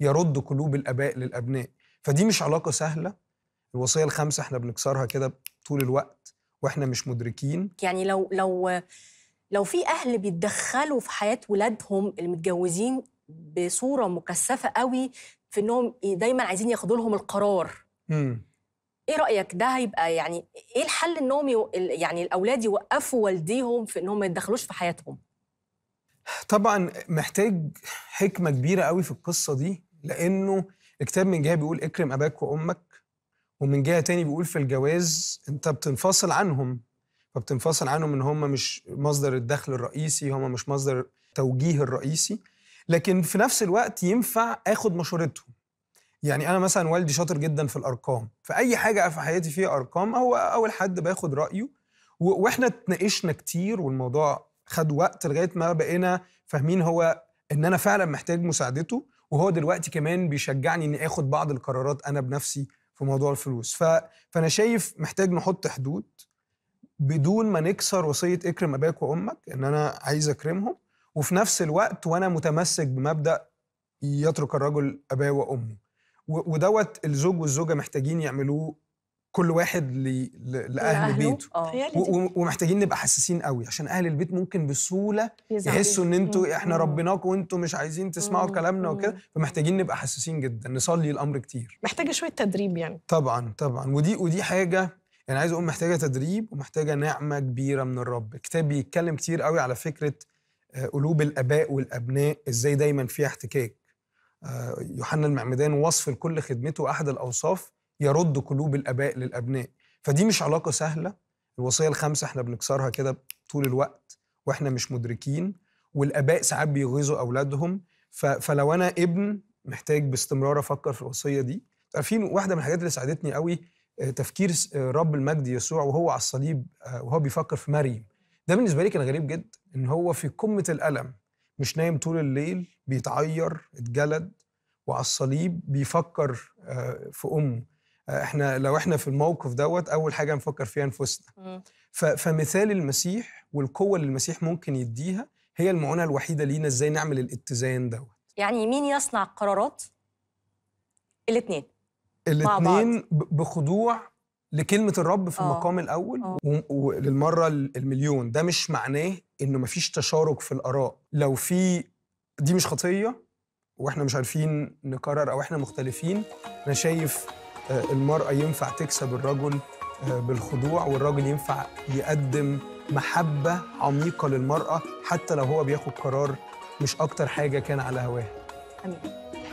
يرد قلوب الاباء للابناء فدي مش علاقه سهله الوصيه الخامسه احنا بنكسرها كده طول الوقت واحنا مش مدركين يعني لو لو لو في اهل بيتدخلوا في حياه ولادهم المتجوزين بصوره مكثفه قوي في انهم دايما عايزين ياخدوا لهم القرار امم ايه رايك ده هيبقى يعني ايه الحل انهم يو... يعني الاولاد يوقفوا والديهم في انهم ما يتدخلوش في حياتهم طبعا محتاج حكمه كبيره قوي في القصه دي لانه الكتاب من جهه بيقول اكرم اباك وامك ومن جهه تاني بيقول في الجواز انت بتنفصل عنهم فبتنفصل عنهم ان هم مش مصدر الدخل الرئيسي هم مش مصدر التوجيه الرئيسي لكن في نفس الوقت ينفع اخد مشورتهم يعني انا مثلا والدي شاطر جدا في الارقام فاي حاجه في حياتي فيها ارقام هو اول حد باخد رايه واحنا اتناقشنا كتير والموضوع خد وقت لغايه ما بقينا فاهمين هو ان انا فعلا محتاج مساعدته وهو دلوقتي كمان بيشجعني اني اخد بعض القرارات انا بنفسي في موضوع الفلوس ف... فانا شايف محتاج نحط حدود بدون ما نكسر وصيه اكرم اباك وامك ان انا عايز اكرمهم وفي نفس الوقت وانا متمسك بمبدا يترك الرجل اباه وامه ودوت الزوج والزوجه محتاجين يعملوه كل واحد ل... لاهل لأهله. بيته آه. و... ومحتاجين نبقى حساسين قوي عشان اهل البيت ممكن بسهوله يحسوا ان انتوا احنا ربيناكم وانتوا مش عايزين تسمعوا كلامنا وكده فمحتاجين نبقى حساسين جدا نصلي الامر كتير محتاجه شويه تدريب يعني طبعا طبعا ودي ودي حاجه يعني عايز اقول محتاجه تدريب ومحتاجه نعمه كبيره من الرب كتاب بيتكلم كتير قوي على فكره آه، قلوب الاباء والابناء ازاي دايما فيها احتكاك آه، يوحنا المعمدان وصف لكل خدمته احد الاوصاف يرد قلوب الاباء للابناء فدي مش علاقه سهله الوصيه الخامسه احنا بنكسرها كده طول الوقت واحنا مش مدركين والاباء ساعات بيغيظوا اولادهم فلو انا ابن محتاج باستمرار افكر في الوصيه دي عارفين واحده من الحاجات اللي ساعدتني قوي آه، تفكير آه، رب المجد يسوع وهو على الصليب آه، وهو بيفكر في مريم ده بالنسبه لي كان غريب جدا ان هو في قمه الالم مش نايم طول الليل بيتعير اتجلد وعلى الصليب بيفكر في امه احنا لو احنا في الموقف دوت اول حاجه نفكر فيها انفسنا فمثال المسيح والقوه اللي المسيح ممكن يديها هي المعونه الوحيده لينا ازاي نعمل الاتزان دوت يعني مين يصنع القرارات الاثنين الاثنين بخضوع لكلمة الرب في أوه. المقام الأول آه. وللمرة المليون ده مش معناه إنه مفيش تشارك في الآراء لو في دي مش خطية واحنا مش عارفين نقرر أو احنا مختلفين أنا شايف آه، المرأة ينفع تكسب الرجل آه، بالخضوع والرجل ينفع يقدم محبة عميقة للمرأة حتى لو هو بياخد قرار مش أكتر حاجة كان على هواه. أمين.